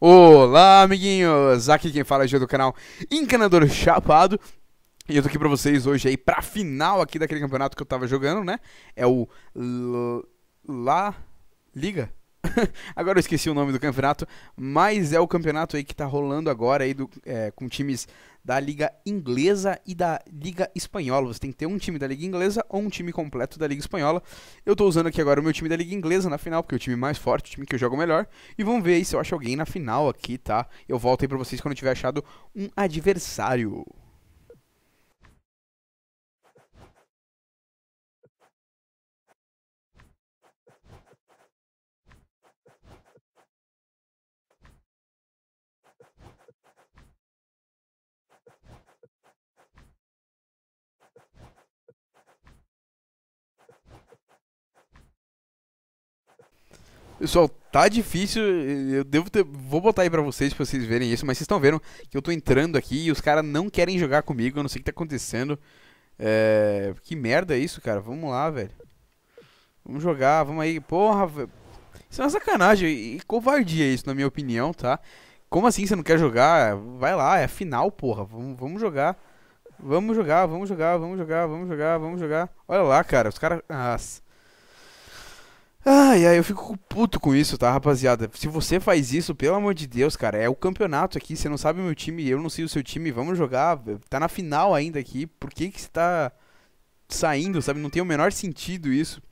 Olá, amiguinhos! Aqui quem fala é o do canal Encanador Chapado. E eu tô aqui pra vocês hoje aí pra final aqui daquele campeonato que eu tava jogando, né? É o L La Liga. agora eu esqueci o nome do campeonato, mas é o campeonato aí que tá rolando agora aí do, é, com times da Liga Inglesa e da Liga Espanhola. Você tem que ter um time da Liga Inglesa ou um time completo da Liga Espanhola. Eu estou usando aqui agora o meu time da Liga Inglesa na final, porque é o time mais forte, o time que eu jogo melhor. E vamos ver aí se eu acho alguém na final aqui, tá? Eu volto aí para vocês quando eu tiver achado um adversário. Pessoal, tá difícil. Eu devo ter. Vou botar aí pra vocês, pra vocês verem isso. Mas vocês estão vendo que eu tô entrando aqui e os caras não querem jogar comigo. Eu não sei o que tá acontecendo. É... Que merda é isso, cara? Vamos lá, velho. Vamos jogar, vamos aí. Porra, velho. Isso é uma sacanagem e covardia isso, na minha opinião, tá? Como assim você não quer jogar? Vai lá, é a final, porra. Vamos, vamos jogar. Vamos jogar, vamos jogar, vamos jogar, vamos jogar, vamos jogar. Olha lá, cara, os caras... Nossa. Ai, ai, eu fico puto com isso, tá, rapaziada? Se você faz isso, pelo amor de Deus, cara, é o campeonato aqui, você não sabe meu time, eu não sei o seu time, vamos jogar, tá na final ainda aqui, por que que você tá saindo, sabe? Não tem o menor sentido isso.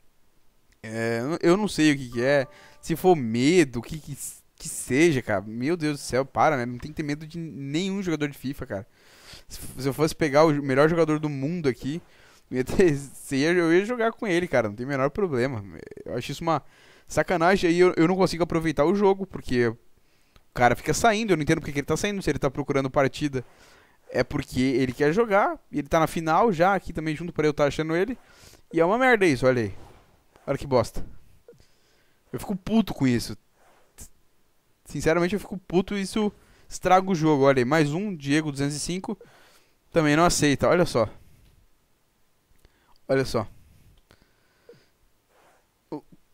É, eu não sei o que, que é, se for medo, o que, que que seja, cara. Meu Deus do céu, para, né? Não tem que ter medo de nenhum jogador de FIFA, cara. Se eu fosse pegar o melhor jogador do mundo aqui, eu ia jogar com ele, cara, não tem o menor problema. Eu acho isso uma sacanagem. Aí eu, eu não consigo aproveitar o jogo, porque o cara fica saindo. Eu não entendo porque que ele tá saindo, se ele tá procurando partida. É porque ele quer jogar, ele tá na final já, aqui também junto para eu estar tá achando ele. E é uma merda isso, olha aí. Olha que bosta. Eu fico puto com isso. Sinceramente, eu fico puto e isso estraga o jogo. Olha aí, mais um, Diego 205. Também não aceita, olha só. Olha só.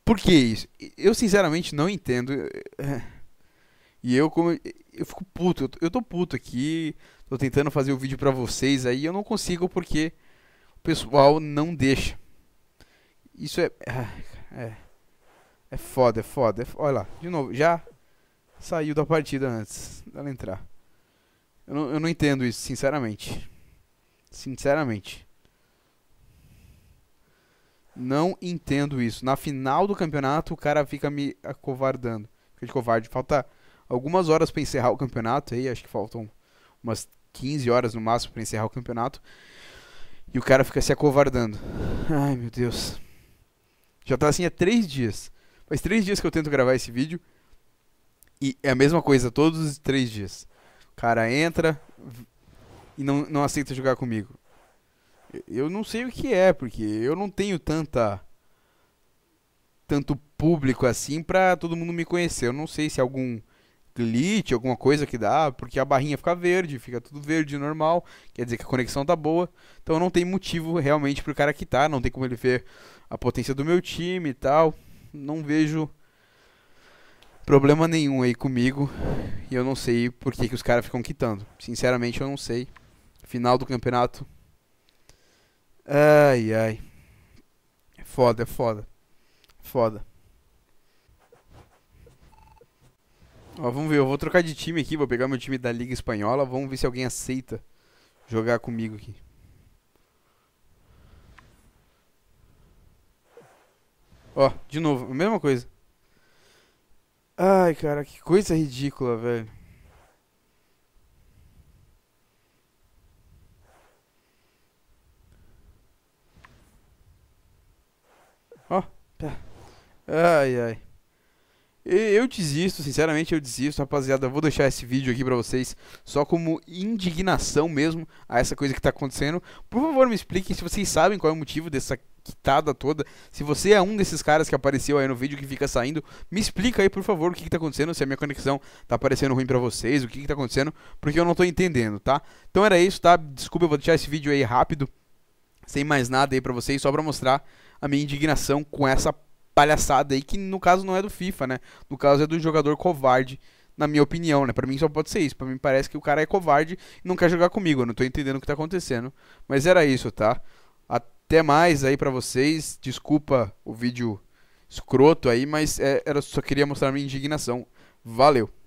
Por que isso? Eu sinceramente não entendo. É, é. E eu como eu fico puto, eu tô puto aqui, tô tentando fazer o um vídeo para vocês aí, eu não consigo porque o pessoal não deixa. Isso é é é, é foda, é foda. É, olha lá, de novo, já saiu da partida antes dela entrar. Eu não, eu não entendo isso, sinceramente. Sinceramente. Não entendo isso. Na final do campeonato, o cara fica me acovardando. Fica de covarde. Falta algumas horas para encerrar o campeonato aí. Acho que faltam umas 15 horas no máximo para encerrar o campeonato. E o cara fica se acovardando. Ai, meu Deus. Já tá assim há três dias. Faz três dias que eu tento gravar esse vídeo. E é a mesma coisa todos os três dias. O cara entra e não, não aceita jogar comigo. Eu não sei o que é, porque eu não tenho tanta tanto público assim pra todo mundo me conhecer. Eu não sei se é algum glitch, alguma coisa que dá, porque a barrinha fica verde, fica tudo verde normal, quer dizer que a conexão tá boa. Então não tem motivo realmente pro cara quitar, não tem como ele ver a potência do meu time e tal. Não vejo problema nenhum aí comigo. E eu não sei por que, que os caras ficam quitando. Sinceramente eu não sei. Final do campeonato Ai, ai. É foda, é foda. Foda. Ó, vamos ver, eu vou trocar de time aqui, vou pegar meu time da Liga Espanhola, vamos ver se alguém aceita jogar comigo aqui. Ó, de novo, a mesma coisa. Ai, cara, que coisa ridícula, velho. Ó, tá. Ai, ai. Eu desisto, sinceramente eu desisto, rapaziada. Eu vou deixar esse vídeo aqui pra vocês só como indignação mesmo a essa coisa que tá acontecendo. Por favor, me expliquem se vocês sabem qual é o motivo dessa quitada toda. Se você é um desses caras que apareceu aí no vídeo que fica saindo, me explica aí, por favor, o que, que tá acontecendo, se a minha conexão tá parecendo ruim pra vocês, o que, que tá acontecendo, porque eu não tô entendendo, tá? Então era isso, tá? Desculpa, eu vou deixar esse vídeo aí rápido, sem mais nada aí pra vocês, só pra mostrar a minha indignação com essa palhaçada aí, que no caso não é do FIFA, né? No caso é do jogador covarde, na minha opinião, né? Pra mim só pode ser isso. Pra mim parece que o cara é covarde e não quer jogar comigo. Eu não tô entendendo o que tá acontecendo. Mas era isso, tá? Até mais aí pra vocês. Desculpa o vídeo escroto aí, mas é, era, só queria mostrar minha indignação. Valeu!